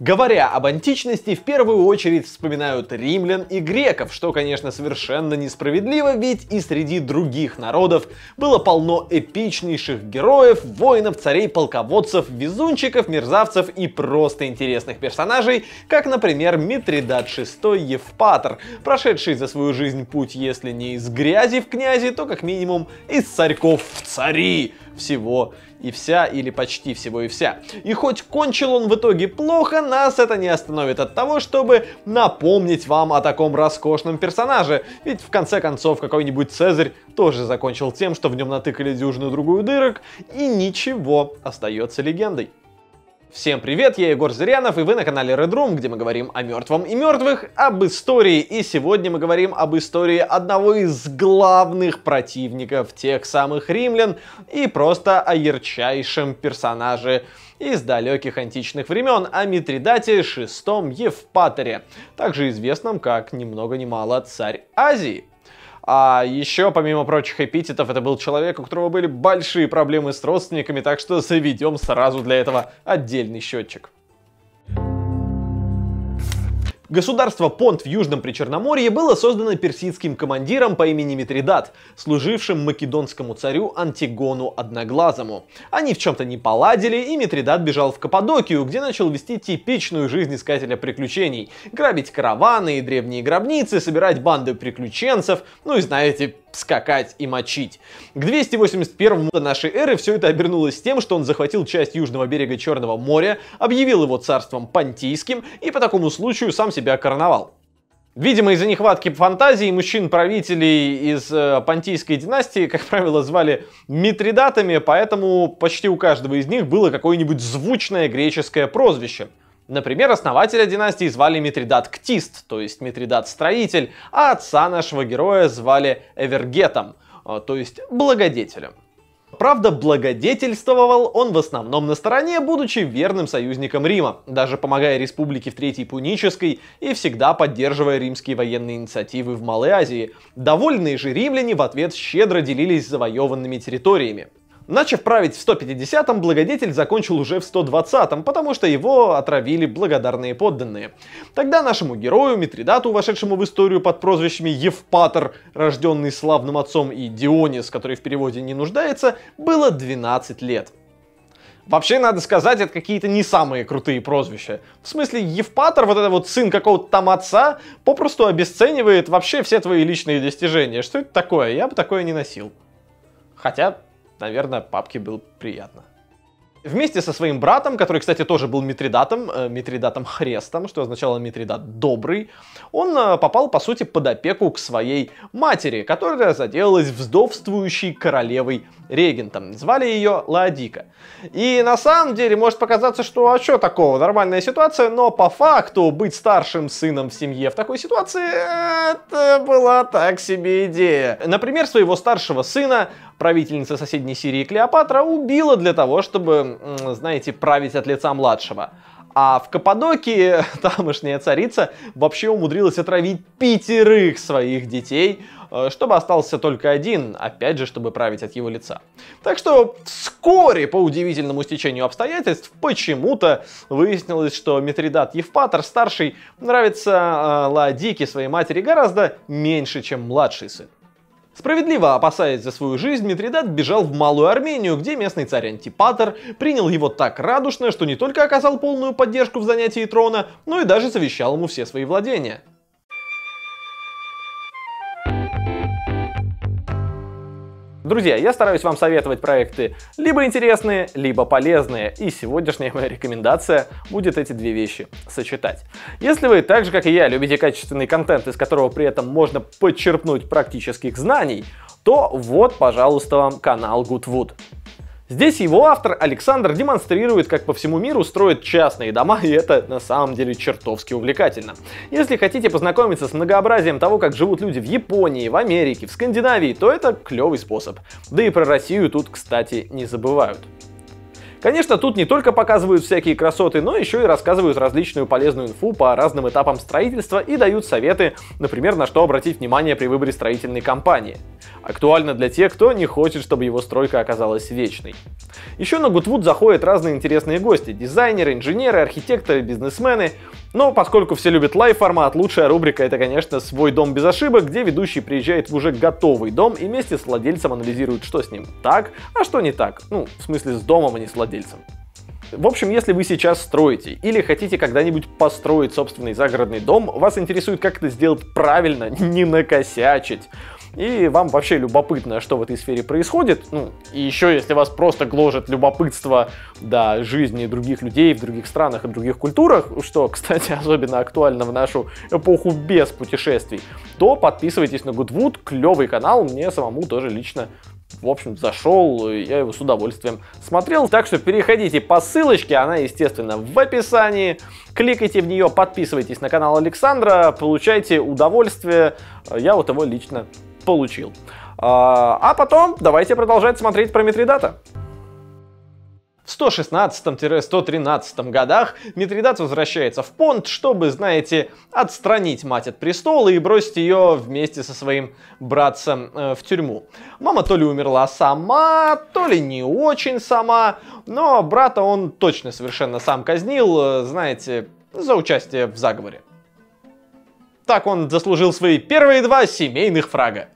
Говоря об античности, в первую очередь вспоминают римлян и греков, что, конечно, совершенно несправедливо, ведь и среди других народов было полно эпичнейших героев, воинов, царей, полководцев, везунчиков, мерзавцев и просто интересных персонажей, как, например, Митридат VI Евпатор, прошедший за свою жизнь путь, если не из грязи в князи, то как минимум из царьков в цари всего и вся, или почти всего и вся. И хоть кончил он в итоге плохо, нас это не остановит от того, чтобы напомнить вам о таком роскошном персонаже, ведь в конце концов какой-нибудь Цезарь тоже закончил тем, что в нем натыкали дюжину другую дырок, и ничего, остается легендой. Всем привет, я Егор Зырянов, и вы на канале Red Room, где мы говорим о мертвом и мертвых, об истории, и сегодня мы говорим об истории одного из главных противников тех самых римлян и просто о ярчайшем персонаже из далеких античных времен, о Митридате VI Евпаторе, также известном как немного много ни мало царь Азии. А еще, помимо прочих эпитетов, это был человек, у которого были большие проблемы с родственниками, так что заведем сразу для этого отдельный счетчик. Государство Понт в Южном Причерноморье было создано персидским командиром по имени Митридат, служившим македонскому царю Антигону Одноглазому. Они в чем-то не поладили, и Митридат бежал в Каппадокию, где начал вести типичную жизнь искателя приключений. Грабить караваны и древние гробницы, собирать банды приключенцев, ну и знаете, скакать и мочить. К 281 нашей эры все это обернулось тем, что он захватил часть южного берега Черного моря, объявил его царством Понтийским и по такому случаю сам себе себя карнавал. Видимо, из-за нехватки фантазии мужчин-правителей из э, понтийской династии, как правило, звали митридатами, поэтому почти у каждого из них было какое-нибудь звучное греческое прозвище. Например, основателя династии звали Митридат Ктист, то есть Митридат Строитель, а отца нашего героя звали Эвергетом, э, то есть Благодетелем. Правда, благодетельствовал он в основном на стороне, будучи верным союзником Рима, даже помогая республике в Третьей Пунической и всегда поддерживая римские военные инициативы в Малой Азии. Довольные же римляне в ответ щедро делились завоеванными территориями. Начав править в 150-м, благодетель закончил уже в 120-м, потому что его отравили благодарные подданные. Тогда нашему герою, Митридату, вошедшему в историю под прозвищами Евпатор, рожденный славным отцом, и Дионис, который в переводе не нуждается, было 12 лет. Вообще, надо сказать, это какие-то не самые крутые прозвища. В смысле, Евпатор, вот этот вот сын какого-то там отца, попросту обесценивает вообще все твои личные достижения. Что это такое? Я бы такое не носил. Хотя, наверное, папке было приятно. Вместе со своим братом, который, кстати, тоже был Митридатом, э, Митридатом Хрестом, что означало Митридат добрый, он э, попал, по сути, под опеку к своей матери, которая заделалась вздовствующей королевой регентом. Звали ее Ладика. И на самом деле может показаться, что а что такого, нормальная ситуация, но по факту быть старшим сыном в семье в такой ситуации это была так себе идея. Например, своего старшего сына правительница соседней Сирии Клеопатра убила для того, чтобы, знаете, править от лица младшего. А в Каппадокии тамошняя царица вообще умудрилась отравить пятерых своих детей, э, чтобы остался только один, опять же, чтобы править от его лица. Так что вскоре, по удивительному стечению обстоятельств, почему-то выяснилось, что Митридат Евпатор, старший, нравится э, Ладике своей матери гораздо меньше, чем младший сын. Справедливо опасаясь за свою жизнь, Митридат бежал в Малую Армению, где местный царь Антипатор принял его так радушно, что не только оказал полную поддержку в занятии трона, но и даже завещал ему все свои владения. Друзья, я стараюсь вам советовать проекты либо интересные, либо полезные, и сегодняшняя моя рекомендация будет эти две вещи сочетать. Если вы, так же как и я, любите качественный контент, из которого при этом можно подчерпнуть практических знаний, то вот, пожалуйста, вам канал Goodwood. Здесь его автор Александр демонстрирует, как по всему миру строят частные дома, и это на самом деле чертовски увлекательно. Если хотите познакомиться с многообразием того, как живут люди в Японии, в Америке, в Скандинавии, то это клевый способ. Да и про Россию тут, кстати, не забывают. Конечно, тут не только показывают всякие красоты, но еще и рассказывают различную полезную инфу по разным этапам строительства и дают советы, например, на что обратить внимание при выборе строительной компании. Актуально для тех, кто не хочет, чтобы его стройка оказалась вечной. Еще на Гутвуд заходят разные интересные гости – дизайнеры, инженеры, архитекторы, бизнесмены. Но поскольку все любят лайв-формат, лучшая рубрика это, конечно, «Свой дом без ошибок», где ведущий приезжает в уже готовый дом и вместе с владельцем анализирует, что с ним так, а что не так. Ну, в смысле с домом, а не с владельцем. В общем, если вы сейчас строите или хотите когда-нибудь построить собственный загородный дом, вас интересует, как это сделать правильно, не накосячить и вам вообще любопытно, что в этой сфере происходит. Ну, и еще, если вас просто гложет любопытство до жизни других людей в других странах и других культурах, что, кстати, особенно актуально в нашу эпоху без путешествий, то подписывайтесь на Goodwood, клевый канал, мне самому тоже лично в общем, зашел, я его с удовольствием смотрел. Так что переходите по ссылочке, она, естественно, в описании. Кликайте в нее, подписывайтесь на канал Александра, получайте удовольствие. Я вот его лично получил. А, а потом давайте продолжать смотреть про Митридата. В 116-113 годах Митридат возвращается в Понт, чтобы, знаете, отстранить мать от престола и бросить ее вместе со своим братцем э, в тюрьму. Мама то ли умерла сама, то ли не очень сама, но брата он точно совершенно сам казнил, э, знаете, за участие в заговоре. Так он заслужил свои первые два семейных фрага.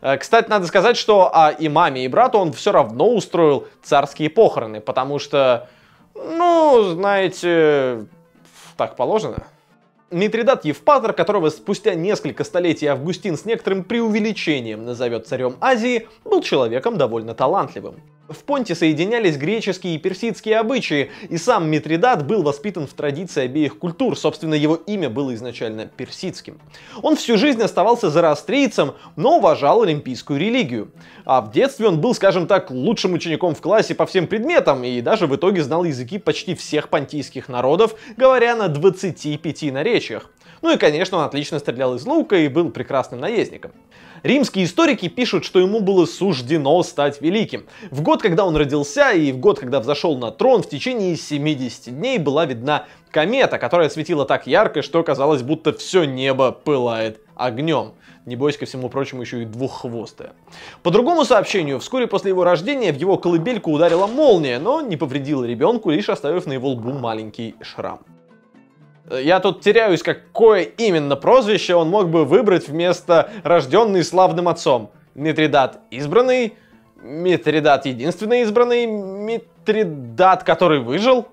Э, кстати, надо сказать, что а, и маме, и брату он все равно устроил царские похороны, потому что, ну, знаете, так положено. Митридат Евпатор, которого спустя несколько столетий Августин с некоторым преувеличением назовет царем Азии, был человеком довольно талантливым. В Понте соединялись греческие и персидские обычаи, и сам Митридат был воспитан в традиции обеих культур, собственно, его имя было изначально персидским. Он всю жизнь оставался зороастрийцем, но уважал олимпийскую религию. А в детстве он был, скажем так, лучшим учеником в классе по всем предметам, и даже в итоге знал языки почти всех понтийских народов, говоря на 25 наречиях. Ну и, конечно, он отлично стрелял из лука и был прекрасным наездником. Римские историки пишут, что ему было суждено стать великим. В год, когда он родился и в год, когда взошел на трон, в течение 70 дней была видна комета, которая светила так ярко, что казалось, будто все небо пылает огнем. Небось, ко всему прочему, еще и двуххвостая. По другому сообщению, вскоре после его рождения в его колыбельку ударила молния, но не повредила ребенку, лишь оставив на его лбу маленький шрам. Я тут теряюсь, какое именно прозвище он мог бы выбрать вместо «рожденный славным отцом». Митридат избранный, Митридат единственный избранный, Митридат, который выжил.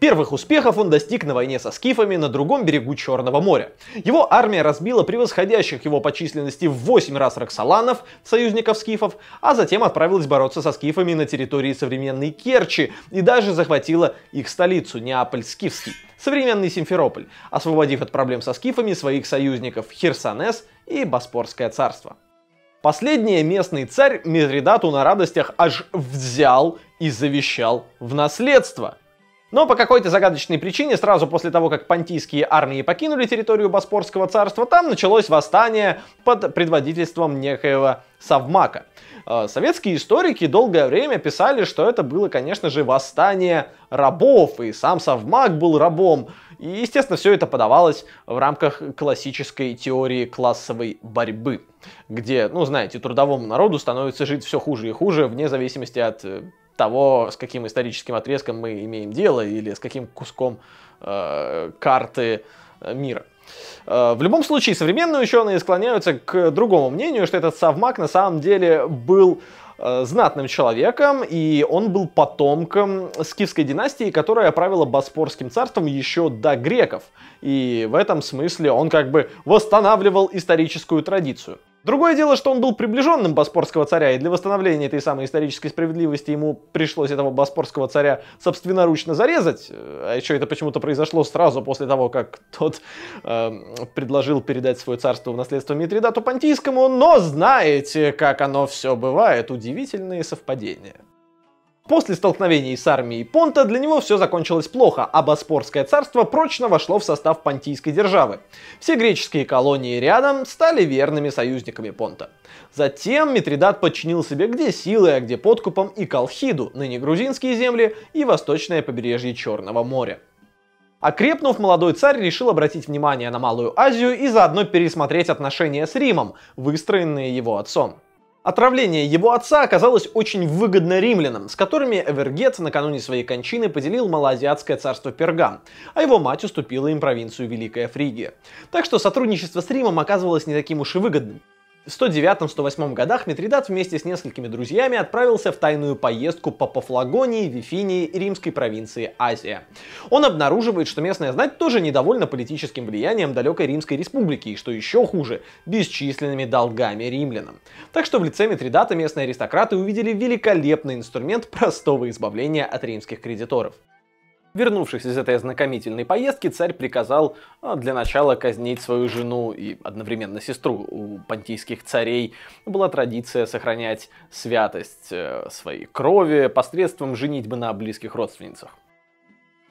Первых успехов он достиг на войне со скифами на другом берегу Черного моря. Его армия разбила превосходящих его по численности в 8 раз роксоланов, союзников скифов, а затем отправилась бороться со скифами на территории современной Керчи и даже захватила их столицу Неаполь Скифский современный Симферополь, освободив от проблем со скифами своих союзников Херсонес и Боспорское царство. Последнее местный царь Митридату на радостях аж взял и завещал в наследство – но по какой-то загадочной причине, сразу после того, как понтийские армии покинули территорию Боспорского царства, там началось восстание под предводительством некоего Савмака. Э, советские историки долгое время писали, что это было, конечно же, восстание рабов, и сам Савмак был рабом. И, естественно, все это подавалось в рамках классической теории классовой борьбы, где, ну, знаете, трудовому народу становится жить все хуже и хуже, вне зависимости от э, того, с каким историческим отрезком мы имеем дело или с каким куском э, карты э, мира. Э, в любом случае, современные ученые склоняются к другому мнению, что этот совмак на самом деле был э, знатным человеком, и он был потомком скифской династии, которая правила Боспорским царством еще до греков. И в этом смысле он как бы восстанавливал историческую традицию. Другое дело, что он был приближенным боспорского царя, и для восстановления этой самой исторической справедливости ему пришлось этого боспорского царя собственноручно зарезать. А еще это почему-то произошло сразу после того, как тот э, предложил передать свое царство в наследство Митридату Понтийскому, но знаете, как оно все бывает, удивительные совпадения. После столкновений с армией Понта для него все закончилось плохо, а Боспорское царство прочно вошло в состав понтийской державы. Все греческие колонии рядом стали верными союзниками Понта. Затем Митридат подчинил себе где силой, а где подкупом и Колхиду, ныне грузинские земли, и восточное побережье Черного моря. Окрепнув, молодой царь решил обратить внимание на Малую Азию и заодно пересмотреть отношения с Римом, выстроенные его отцом. Отравление его отца оказалось очень выгодно римлянам, с которыми Эвергет накануне своей кончины поделил малоазиатское царство Перган, а его мать уступила им провинцию Великая Фригия. Так что сотрудничество с Римом оказывалось не таким уж и выгодным. В 109-108 годах Митридат вместе с несколькими друзьями отправился в тайную поездку по Пафлагонии, Вифинии и римской провинции Азия. Он обнаруживает, что местная знать тоже недовольна политическим влиянием далекой Римской республики и, что еще хуже, бесчисленными долгами римлянам. Так что в лице Митридата местные аристократы увидели великолепный инструмент простого избавления от римских кредиторов. Вернувшись из этой ознакомительной поездки, царь приказал а, для начала казнить свою жену и одновременно сестру. У понтийских царей была традиция сохранять святость э, своей крови посредством женитьбы на близких родственницах.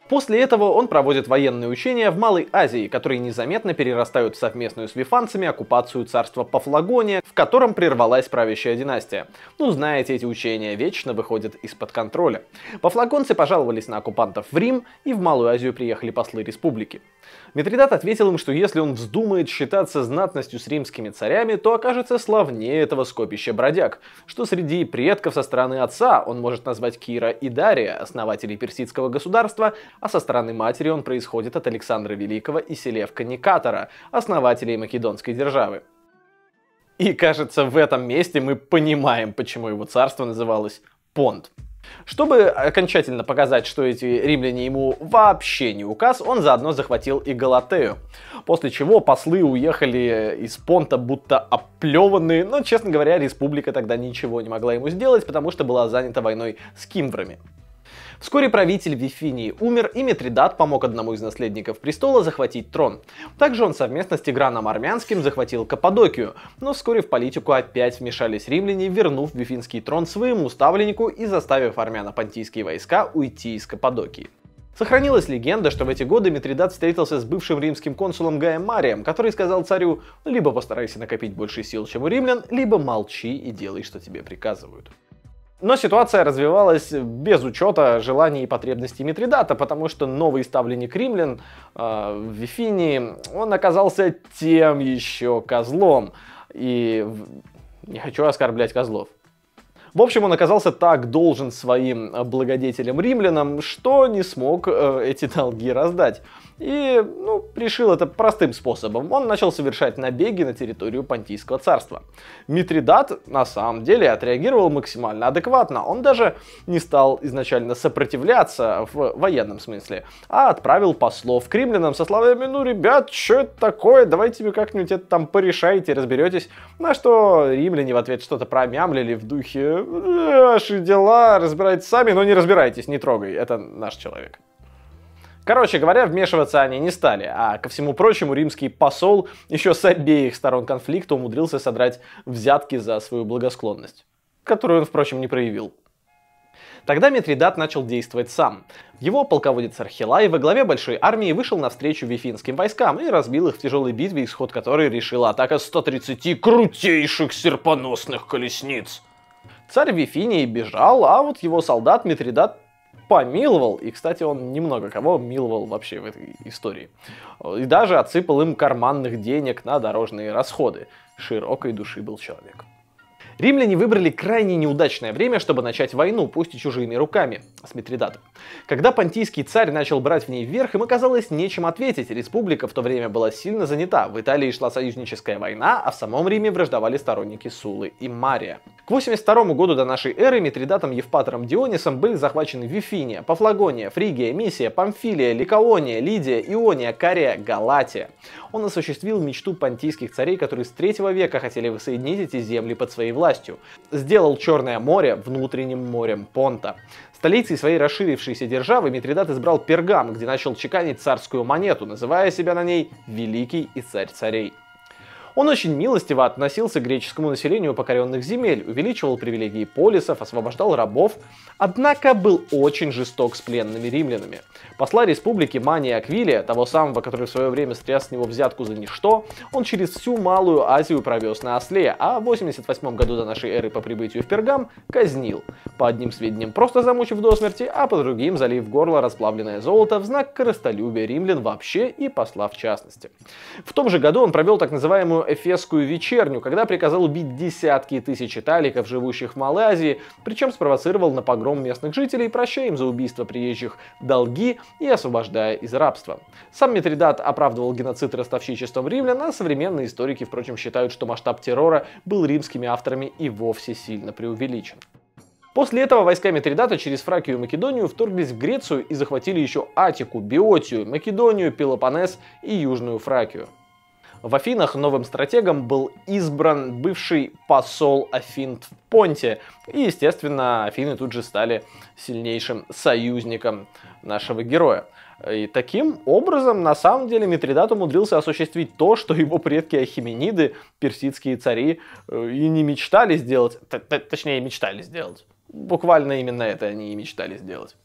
После этого он проводит военные учения в Малой Азии, которые незаметно перерастают в совместную с вифанцами оккупацию царства Пафлагония, в котором прервалась правящая династия. Ну, знаете, эти учения вечно выходят из-под контроля. Пафлагонцы пожаловались на оккупантов в Рим, и в Малую Азию приехали послы республики. Митридат ответил им, что если он вздумает считаться знатностью с римскими царями, то окажется славнее этого скопища бродяг, что среди предков со стороны отца он может назвать Кира и Дария, основателей персидского государства, а со стороны матери он происходит от Александра Великого и Селевка Никатора, основателей македонской державы. И кажется, в этом месте мы понимаем, почему его царство называлось Понт. Чтобы окончательно показать, что эти римляне ему вообще не указ, он заодно захватил и Галатею. После чего послы уехали из Понта будто оплеванные, но, честно говоря, республика тогда ничего не могла ему сделать, потому что была занята войной с кимврами. Вскоре правитель Вифинии умер, и Митридат помог одному из наследников престола захватить трон. Также он совместно с Тиграном Армянским захватил Каппадокию, но вскоре в политику опять вмешались римляне, вернув вифинский трон своему ставленнику и заставив армяно-понтийские войска уйти из Каппадокии. Сохранилась легенда, что в эти годы Митридат встретился с бывшим римским консулом Гаем Марием, который сказал царю «либо постарайся накопить больше сил, чем у римлян, либо молчи и делай, что тебе приказывают». Но ситуация развивалась без учета желаний и потребностей Митридата, потому что новый ставленник римлян э, в Вифинии, он оказался тем еще козлом. И не хочу оскорблять козлов. В общем, он оказался так должен своим э, благодетелям римлянам, что не смог э, эти долги раздать. И, ну, решил это простым способом. Он начал совершать набеги на территорию Понтийского царства. Митридат, на самом деле, отреагировал максимально адекватно. Он даже не стал изначально сопротивляться в военном смысле, а отправил послов к римлянам со словами «Ну, ребят, что это такое? Давайте вы как-нибудь это там порешаете, разберетесь». На что римляне в ответ что-то промямлили в духе ваши дела, разбирайтесь сами, но не разбирайтесь, не трогай, это наш человек. Короче говоря, вмешиваться они не стали, а ко всему прочему римский посол еще с обеих сторон конфликта умудрился содрать взятки за свою благосклонность, которую он, впрочем, не проявил. Тогда Митридат начал действовать сам. Его полководец Архилай во главе большой армии вышел навстречу вифинским войскам и разбил их в тяжелой битве, исход которой решила атака 130 крутейших серпоносных колесниц – Царь Вифинии бежал, а вот его солдат Митридат помиловал, и, кстати, он немного кого миловал вообще в этой истории, э, и даже отсыпал им карманных денег на дорожные расходы. Широкой души был человек. Римляне выбрали крайне неудачное время, чтобы начать войну, пусть и чужими руками, с Митридатом. Когда понтийский царь начал брать в ней вверх, им оказалось нечем ответить, республика в то время была сильно занята, в Италии шла союзническая война, а в самом Риме враждовали сторонники Сулы и Мария. К 82 году до нашей эры Митридатом Евпатором Дионисом были захвачены Вифиния, Пафлагония, Фригия, Мисия, Памфилия, Ликаония, Лидия, Иония, Кария, Галатия. Он осуществил мечту понтийских царей, которые с 3 века хотели воссоединить эти земли под своей властью властью. Сделал Черное море внутренним морем Понта. Столицей своей расширившейся державы Митридат избрал Пергам, где начал чеканить царскую монету, называя себя на ней «Великий и царь царей». Он очень милостиво относился к греческому населению покоренных земель, увеличивал привилегии полисов, освобождал рабов, однако был очень жесток с пленными римлянами. Посла республики Мания Аквилия, того самого, который в свое время стряс с него взятку за ничто, он через всю Малую Азию провез на осле, а в 88 году до нашей эры по прибытию в Пергам казнил. По одним сведениям просто замучив до смерти, а по другим залив в горло расплавленное золото в знак корыстолюбия римлян вообще и посла в частности. В том же году он провел так называемую эфесскую вечерню, когда приказал убить десятки тысяч италиков, живущих в Малайзии, причем спровоцировал на погром местных жителей, прощая им за убийство приезжих долги и освобождая из рабства. Сам Митридат оправдывал геноцид ростовщичеством римлян, а современные историки, впрочем, считают, что масштаб террора был римскими авторами и вовсе сильно преувеличен. После этого войска Митридата через Фракию и Македонию вторглись в Грецию и захватили еще Атику, Биотию, Македонию, Пелопонес и Южную Фракию. В Афинах новым стратегом был избран бывший посол Афин в Понте. И, естественно, Афины тут же стали сильнейшим союзником нашего героя. И таким образом, на самом деле, Митридат умудрился осуществить то, что его предки Ахимениды, персидские цари, э, и не мечтали сделать, точнее, мечтали сделать. Буквально именно это они и мечтали сделать.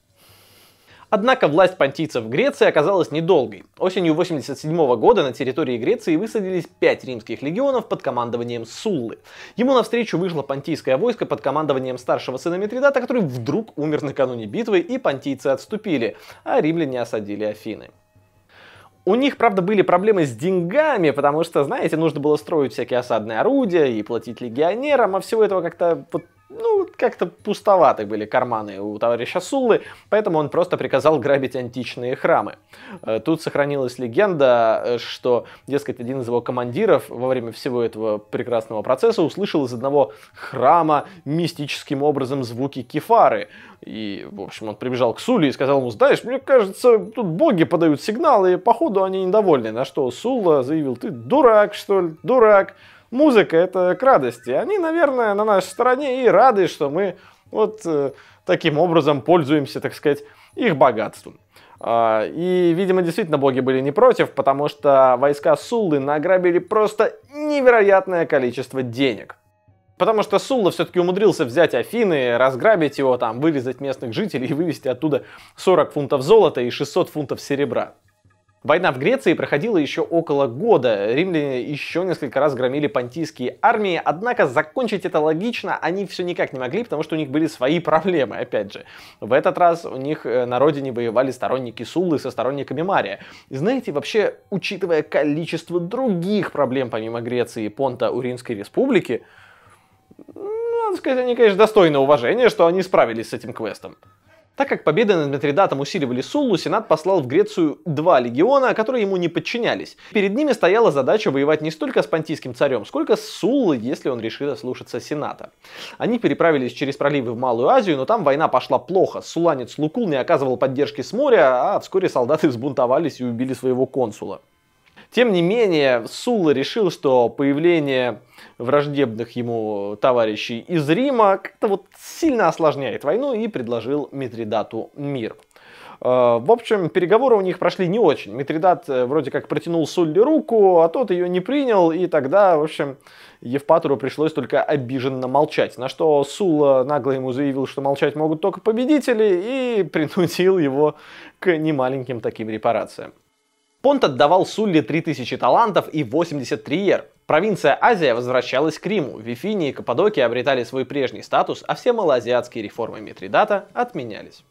Однако власть понтийцев в Греции оказалась недолгой. Осенью 87 года на территории Греции высадились пять римских легионов под командованием Суллы. Ему навстречу вышло понтийское войско под командованием старшего сына Митридата, который вдруг умер накануне битвы, и понтийцы отступили, а римляне осадили Афины. У них, правда, были проблемы с деньгами, потому что, знаете, нужно было строить всякие осадные орудия и платить легионерам, а всего этого как-то вот ну, как-то пустоваты были карманы у товарища Суллы, поэтому он просто приказал грабить античные храмы. Э, тут сохранилась легенда, э, что, дескать, один из его командиров во время всего этого прекрасного процесса услышал из одного храма мистическим образом звуки кефары. И, в общем, он прибежал к Суле и сказал ему, знаешь, мне кажется, тут боги подают сигналы, и походу они недовольны. На что Сулла заявил, ты дурак, что ли, дурак музыка это к радости. Они, наверное, на нашей стороне и рады, что мы вот э, таким образом пользуемся, так сказать, их богатством. А, и, видимо, действительно боги были не против, потому что войска Суллы награбили просто невероятное количество денег. Потому что Сулла все-таки умудрился взять Афины, разграбить его, там, вырезать местных жителей и вывести оттуда 40 фунтов золота и 600 фунтов серебра. Война в Греции проходила еще около года. Римляне еще несколько раз громили понтийские армии, однако закончить это логично они все никак не могли, потому что у них были свои проблемы, опять же. В этот раз у них э, на родине воевали сторонники Суллы со сторонниками Мария. И знаете, вообще, учитывая количество других проблем помимо Греции и понта у Римской республики, ну, надо сказать, они, конечно, достойны уважения, что они справились с этим квестом. Так как победы над Митридатом усиливали Суллу, Сенат послал в Грецию два легиона, которые ему не подчинялись. Перед ними стояла задача воевать не столько с понтийским царем, сколько с Суллой, если он решит ослушаться Сената. Они переправились через проливы в Малую Азию, но там война пошла плохо. Суланец Лукул не оказывал поддержки с моря, а вскоре солдаты взбунтовались и убили своего консула. Тем не менее, Сулла решил, что появление враждебных ему товарищей из Рима, как-то вот сильно осложняет войну и предложил Митридату мир. Э, в общем, переговоры у них прошли не очень. Митридат э, вроде как протянул Сулли руку, а тот ее не принял, и тогда, в общем, Евпатору пришлось только обиженно молчать. На что Сула нагло ему заявил, что молчать могут только победители, и принудил его к немаленьким таким репарациям. Понт отдавал Сулле 3000 талантов и 80 триер. Провинция Азия возвращалась к Риму, Вифиния и Каппадокия обретали свой прежний статус, а все малоазиатские реформы Митридата отменялись.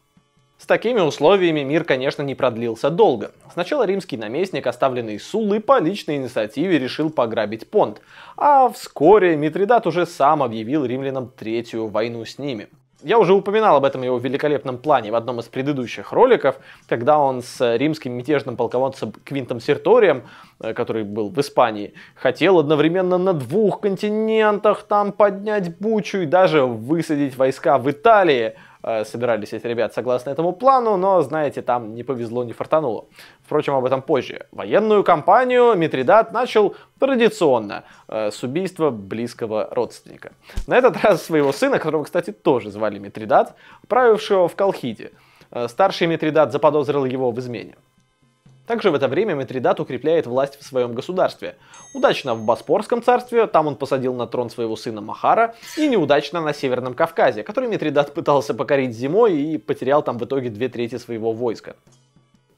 С такими условиями мир, конечно, не продлился долго. Сначала римский наместник, оставленный Сулы, по личной инициативе решил пограбить понт, а вскоре Митридат уже сам объявил римлянам третью войну с ними. Я уже упоминал об этом его великолепном плане в одном из предыдущих роликов, когда он с римским мятежным полководцем Квинтом Серторием, э, который был в Испании, хотел одновременно на двух континентах там поднять бучу и даже высадить войска в Италии – Э, собирались эти ребята согласно этому плану, но, знаете, там не повезло, не фартануло. Впрочем, об этом позже. Военную кампанию Митридат начал традиционно э, с убийства близкого родственника. На этот раз своего сына, которого, кстати, тоже звали Митридат, правившего в Колхиде. Э, старший Митридат заподозрил его в измене. Также в это время Митридат укрепляет власть в своем государстве. Удачно в Боспорском царстве, там он посадил на трон своего сына Махара, и неудачно на Северном Кавказе, который Митридат пытался покорить зимой и потерял там в итоге две трети своего войска.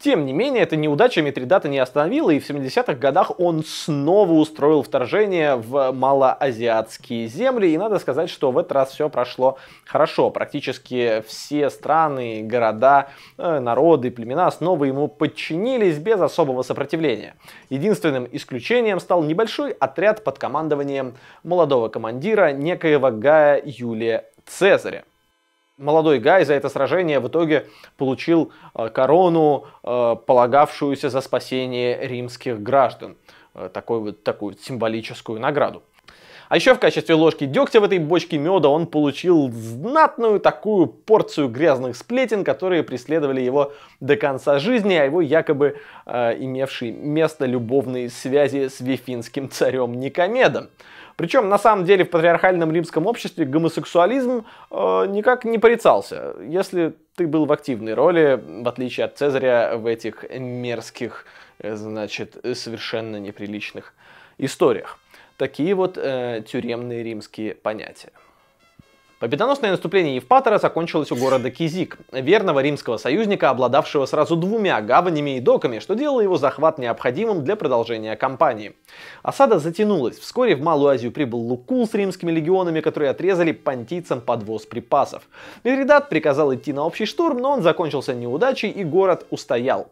Тем не менее, эта неудача Митридата не остановила, и в 70-х годах он снова устроил вторжение в малоазиатские земли, и надо сказать, что в этот раз все прошло хорошо. Практически все страны, города, э, народы, племена снова ему подчинились без особого сопротивления. Единственным исключением стал небольшой отряд под командованием молодого командира, некоего Гая Юлия Цезаря. Молодой Гай за это сражение в итоге получил э, корону, э, полагавшуюся за спасение римских граждан. Э, такой вот, такую символическую награду. А еще в качестве ложки дегтя в этой бочке меда он получил знатную такую порцию грязных сплетен, которые преследовали его до конца жизни, а его якобы э, имевший место любовные связи с вифинским царем Никомедом. Причем, на самом деле, в патриархальном римском обществе гомосексуализм э, никак не порицался, если ты был в активной роли, в отличие от Цезаря, в этих мерзких, э, значит, совершенно неприличных историях. Такие вот э, тюремные римские понятия. Победоносное наступление Евпатора закончилось у города Кизик, верного римского союзника, обладавшего сразу двумя гаванями и доками, что делало его захват необходимым для продолжения кампании. Осада затянулась, вскоре в Малую Азию прибыл Лукул с римскими легионами, которые отрезали понтийцам подвоз припасов. Меридат приказал идти на общий штурм, но он закончился неудачей и город устоял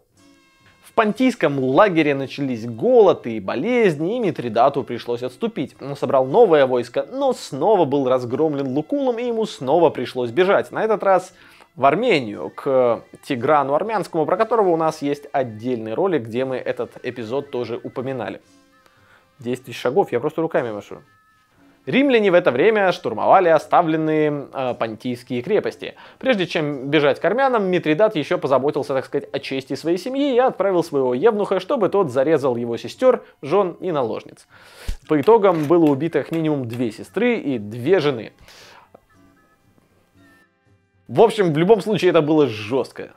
понтийском лагере начались голод и болезни, и Митридату пришлось отступить. Он собрал новое войско, но снова был разгромлен Лукулом, и ему снова пришлось бежать. На этот раз в Армению, к Тиграну армянскому, про которого у нас есть отдельный ролик, где мы этот эпизод тоже упоминали. 10 тысяч шагов, я просто руками машу. Римляне в это время штурмовали оставленные э, понтийские крепости. Прежде чем бежать к армянам, Митридат еще позаботился, так сказать, о чести своей семьи и отправил своего евнуха, чтобы тот зарезал его сестер, жен и наложниц. По итогам было убито как минимум две сестры и две жены. В общем, в любом случае это было жестко.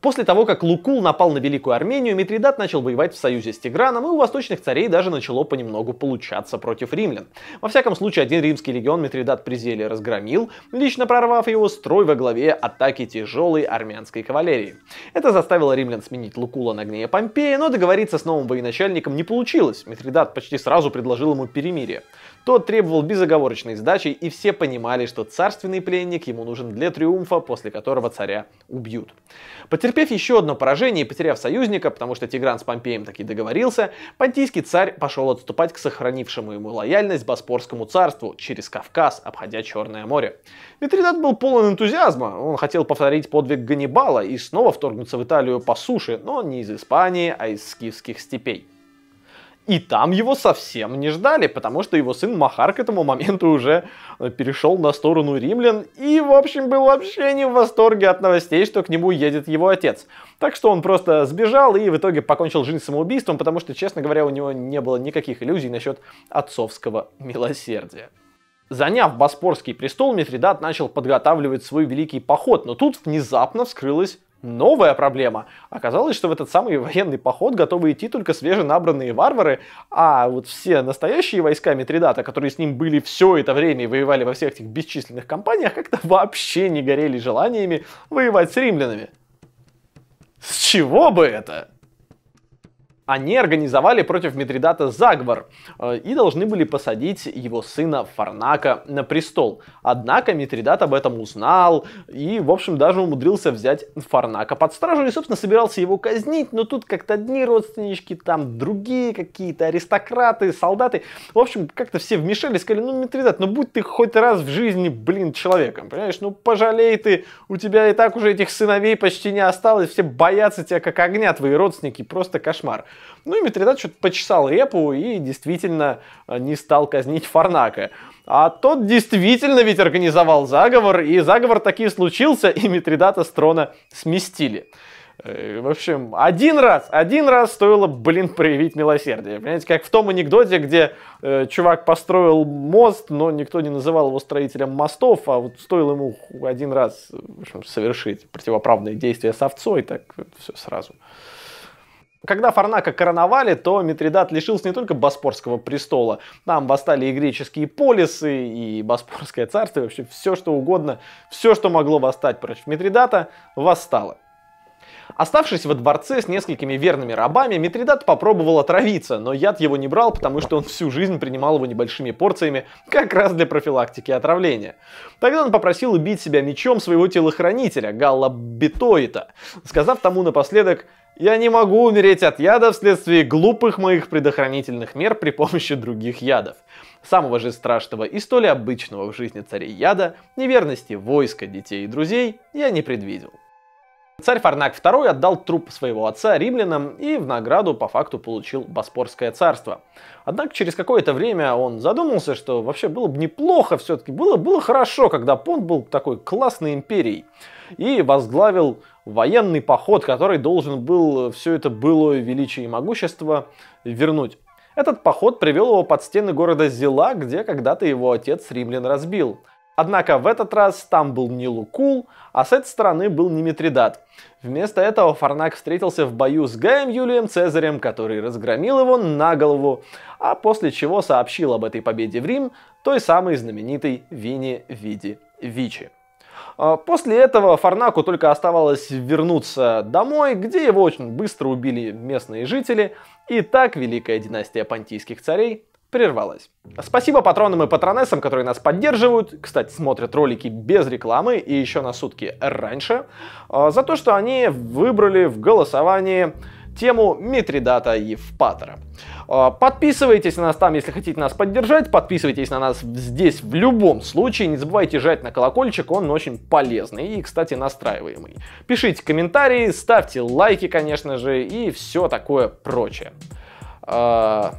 После того, как Лукул напал на Великую Армению, Митридат начал воевать в союзе с Тиграном, и у восточных царей даже начало понемногу получаться против римлян. Во всяком случае, один римский легион Митридат при разгромил, лично прорвав его строй во главе атаки тяжелой армянской кавалерии. Это заставило римлян сменить Лукула на гнее Помпея, но договориться с новым военачальником не получилось. Митридат почти сразу предложил ему перемирие. Тот требовал безоговорочной сдачи, и все понимали, что царственный пленник ему нужен для триумфа, после которого царя убьют. Потерпев еще одно поражение и потеряв союзника, потому что Тигран с Помпеем таки договорился, понтийский царь пошел отступать к сохранившему ему лояльность Боспорскому царству через Кавказ, обходя Черное море. Митридат был полон энтузиазма, он хотел повторить подвиг Ганнибала и снова вторгнуться в Италию по суше, но не из Испании, а из скифских степей. И там его совсем не ждали, потому что его сын Махар к этому моменту уже э, перешел на сторону римлян и, в общем, был вообще не в восторге от новостей, что к нему едет его отец. Так что он просто сбежал и в итоге покончил жизнь самоубийством, потому что, честно говоря, у него не было никаких иллюзий насчет отцовского милосердия. Заняв Боспорский престол, Митридат начал подготавливать свой великий поход, но тут внезапно вскрылась Новая проблема. Оказалось, что в этот самый военный поход готовы идти только свеженабранные варвары, а вот все настоящие войска Митридата, которые с ним были все это время и воевали во всех этих бесчисленных кампаниях, как-то вообще не горели желаниями воевать с римлянами. С чего бы это? они организовали против Митридата заговор э, и должны были посадить его сына Фарнака на престол. Однако Митридат об этом узнал и, в общем, даже умудрился взять Фарнака под стражу и, собственно, собирался его казнить, но тут как-то одни родственнички, там другие какие-то аристократы, солдаты. В общем, как-то все вмешались, сказали, ну, Митридат, ну будь ты хоть раз в жизни, блин, человеком, понимаешь, ну пожалей ты, у тебя и так уже этих сыновей почти не осталось, все боятся тебя как огня, твои родственники, просто кошмар. Ну и Митридат что-то почесал репу и действительно э, не стал казнить Фарнака. А тот действительно ведь организовал заговор, и заговор таки случился, и Митридата с трона сместили. Э, в общем, один раз, один раз стоило, блин, проявить милосердие. Понимаете, как в том анекдоте, где э, чувак построил мост, но никто не называл его строителем мостов, а вот стоило ему один раз э, в общем, совершить противоправные действия с овцой, так все сразу. Когда Фарнака короновали, то Митридат лишился не только Боспорского престола. Там восстали и греческие полисы, и Боспорское царство, и вообще все, что угодно. Все, что могло восстать против Митридата, восстало. Оставшись во дворце с несколькими верными рабами, Митридат попробовал отравиться, но яд его не брал, потому что он всю жизнь принимал его небольшими порциями, как раз для профилактики отравления. Тогда он попросил убить себя мечом своего телохранителя, Галла Бетоита, сказав тому напоследок я не могу умереть от яда вследствие глупых моих предохранительных мер при помощи других ядов. Самого же страшного и столь обычного в жизни царей яда, неверности войска, детей и друзей я не предвидел. Царь Фарнак II отдал труп своего отца римлянам и в награду по факту получил Боспорское царство. Однако через какое-то время он задумался, что вообще было бы неплохо все-таки, было, было хорошо, когда Понт был такой классной империей и возглавил военный поход, который должен был все это былое величие и могущество вернуть. Этот поход привел его под стены города Зила, где когда-то его отец римлян разбил. Однако в этот раз там был не Лукул, а с этой стороны был не Митридат. Вместо этого Фарнак встретился в бою с Гаем Юлием Цезарем, который разгромил его на голову, а после чего сообщил об этой победе в Рим той самой знаменитой Вине Види Вичи. А, после этого Фарнаку только оставалось вернуться домой, где его очень быстро убили местные жители, и так Великая династия понтийских царей прервалась. Спасибо патронам и патронессам, которые нас поддерживают, кстати, смотрят ролики без рекламы и еще на сутки раньше, а, за то, что они выбрали в голосовании тему Митридата и Евпатора. А, подписывайтесь на нас там, если хотите нас поддержать, подписывайтесь на нас здесь в любом случае, не забывайте жать на колокольчик, он очень полезный и, кстати, настраиваемый. Пишите комментарии, ставьте лайки, конечно же, и все такое прочее. Uh...